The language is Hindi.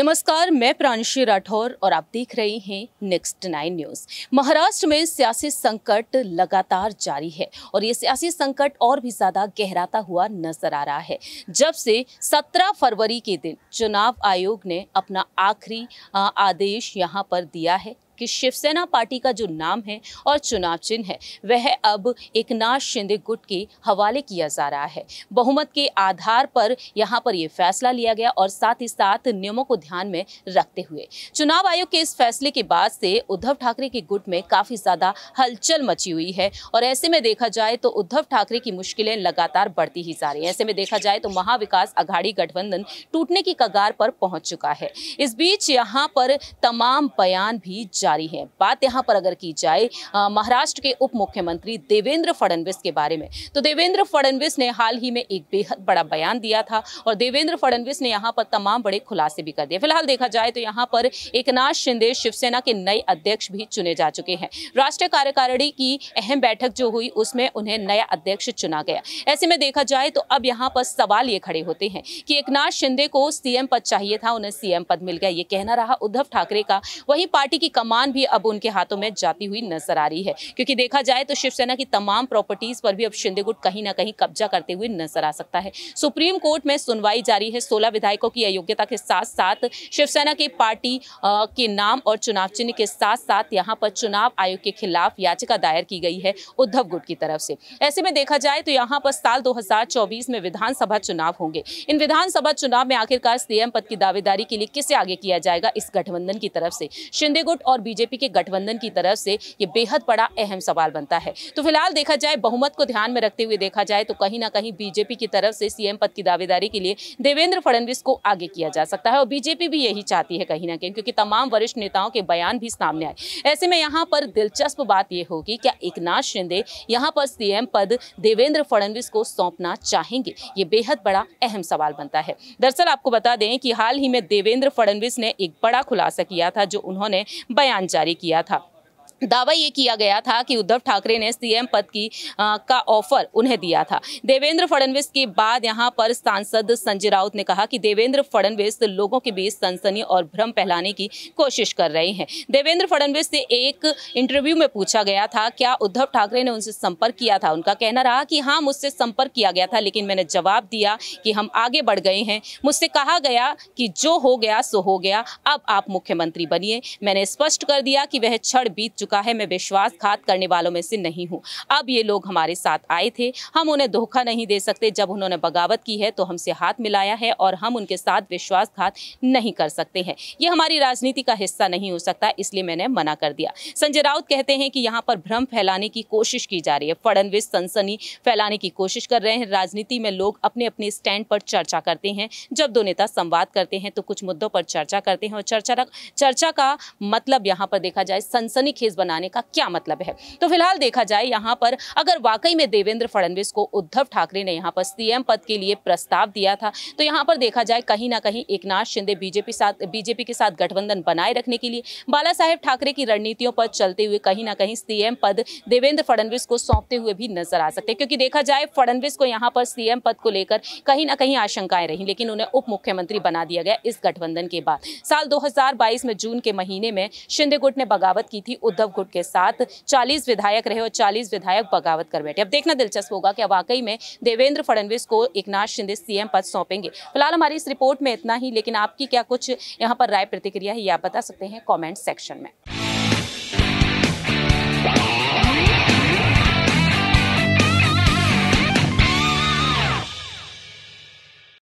नमस्कार मैं प्रांशी राठौर और आप देख रहे हैं नेक्स्ट नाइन न्यूज महाराष्ट्र में सियासी संकट लगातार जारी है और ये सियासी संकट और भी ज्यादा गहराता हुआ नजर आ रहा है जब से 17 फरवरी के दिन चुनाव आयोग ने अपना आखिरी आदेश यहाँ पर दिया है कि शिवसेना पार्टी का जो नाम है और चुनाव चिन्ह है वह अब एक नाथ शिंदे गुट के हवाले किया जा रहा है बहुमत के आधार पर यहाँ पर यह फैसला लिया गया और साथ ही साथ नियमों को ध्यान में रखते हुए चुनाव आयोग के इस फैसले के बाद से उद्धव ठाकरे के गुट में काफी ज्यादा हलचल मची हुई है और ऐसे में देखा जाए तो उद्धव ठाकरे की मुश्किलें लगातार बढ़ती ही जा रही है ऐसे में देखा जाए तो महाविकास अघाड़ी गठबंधन टूटने की कगार पर पहुंच चुका है इस बीच यहाँ पर तमाम बयान भी जारी है बात यहाँ पर अगर की जाए महाराष्ट्र के उप मुख्यमंत्री देवेंद्र फडणवीस के बारे में तो देवेंद्र फडणवीस ने हाल ही में एक बेहद बड़ा बयान दिया था और देवेंद्र फडणवीस ने यहाँ पर तमाम बड़े खुलासे भी कर दिए फिलहाल देखा जाए तो यहाँ पर एक शिंदे शिवसेना के नए अध्यक्ष भी चुने जा चुके हैं राष्ट्रीय कार्यकारिणी की अहम बैठक जो हुई उसमें उन्हें नया अध्यक्ष चुना गया ऐसे में देखा जाए तो अब यहाँ पर सवाल ये खड़े होते हैं कि एक शिंदे को सीएम पद चाहिए था उन्हें सीएम पद मिल गया ये कहना रहा उद्धव ठाकरे का वहीं पार्टी की कमान कमान भी अब उनके हाथों में जाती हुई नजर आ रही है क्योंकि देखा जाए तो शिवसेना की तमाम प्रॉपर्टीज पर भी अब शिंदे गुट कहीं ना कहीं कब्जा करते हुए नजर आ सकता है सुप्रीम कोर्ट में सुनवाई जारी है सोलह विधायकों की अयोग्यता के साथ साथ शिवसेना के पार्टी के नाम और चुनाव चिन्ह के साथ साथ यहाँ पर चुनाव आयोग के खिलाफ याचिका दायर की गई है उद्धव गुट की तरफ से ऐसे में देखा जाए तो यहाँ पर साल दो में विधानसभा चुनाव होंगे इन विधानसभा चुनाव में आखिरकार सीएम पद की दावेदारी के लिए किसे आगे किया जाएगा इस गठबंधन की तरफ से शिंदे गुट और बीजेपी के गठबंधन की तरफ से ये बेहद बड़ा अहम सवाल बनता है तो फिलहाल देखा जाए बहुमत को ध्यान में रखते हुए देखा जाए तो कहीं ना कहीं बीजेपी की तरफ से सीएम पद की दावेदारी के लिए देवेंद्र फडणवीस को आगे किया जा सकता है और बीजेपी भी यही चाहती है कहीं ना कहीं क्योंकि तमाम वरिष्ठ नेताओं के बयान भी सामने आए ऐसे में यहाँ पर दिलचस्प बात यह होगी क्या एक शिंदे यहाँ पर सीएम पद देवेंद्र फडणवीस को सौंपना चाहेंगे ये बेहद बड़ा अहम सवाल बनता है दरअसल आपको बता दें कि हाल ही में देवेंद्र फडणवीस ने एक बड़ा खुलासा किया था जो उन्होंने बयान बयान जारी किया था दावा ये किया गया था कि उद्धव ठाकरे ने सीएम पद की आ, का ऑफर उन्हें दिया था देवेंद्र फडणवीस के बाद यहाँ पर सांसद संजय राउत ने कहा कि देवेंद्र फडणवीस लोगों के बीच सनसनी और भ्रम फैलाने की कोशिश कर रहे हैं देवेंद्र फडणवीस से एक इंटरव्यू में पूछा गया था क्या उद्धव ठाकरे ने उनसे संपर्क किया था उनका कहना रहा कि हाँ मुझसे संपर्क किया गया था लेकिन मैंने जवाब दिया कि हम आगे बढ़ गए हैं मुझसे कहा गया कि जो हो गया सो हो गया अब आप मुख्यमंत्री बनिए मैंने स्पष्ट कर दिया कि वह क्षण बीत चुके चुका है मैं विश्वासघात करने वालों में से नहीं हूँ अब ये लोग हमारे साथ आए थे हम उन्हें धोखा नहीं दे सकते जब उन्होंने बगावत की है तो हमसे हाथ मिलाया है और हम उनके साथ विश्वासघात नहीं कर सकते हैं ये हमारी राजनीति का हिस्सा नहीं हो सकता इसलिए मैंने मना कर दिया संजय राउत कहते हैं कि यहाँ पर भ्रम फैलाने की कोशिश की जा रही है फडनवीस सनसनी फैलाने की कोशिश कर रहे हैं राजनीति में लोग अपने अपने स्टैंड पर चर्चा करते हैं जब दो नेता संवाद करते हैं तो कुछ मुद्दों पर चर्चा करते हैं और चर्चा चर्चा का मतलब यहाँ पर देखा जाए सनसनी बनाने का क्या मतलब है तो फिलहाल देखा जाए यहाँ पर अगर वाकई में देवेंद्र फडणवीस को उद्धव ठाकरे ने यहाँ पर सीएम पद के लिए प्रस्ताव दिया था तो यहाँ पर देखा जाए कहीं ना कहीं एक शिंदे बीजेपी साथ बीजेपी के साथ गठबंधन बनाए रखने के लिए बाला साहेब ठाकरे की रणनीतियों पर चलते हुए कहीं ना कहीं सीएम पद देवेंद्र फडणवीस को सौंपते हुए भी नजर आ सकते हैं क्योंकि देखा जाए फडणवीस को यहाँ पर सीएम पद को लेकर कहीं ना कहीं आशंकाएं रही लेकिन उन्हें उप मुख्यमंत्री बना दिया गया इस गठबंधन के बाद साल 2022 में जून के महीने में शिंदे गुट ने बगावत की थी उद्धव यादव गुट के साथ 40 विधायक रहे और 40 विधायक बगावत कर बैठे अब देखना दिलचस्प होगा कि वाकई में देवेंद्र फडणवीस को एकनाथ शिंदे सीएम पद सौंपेंगे फिलहाल हमारी इस रिपोर्ट में इतना ही लेकिन आपकी क्या कुछ यहाँ पर राय प्रतिक्रिया है ये आप बता सकते हैं कॉमेंट सेक्शन में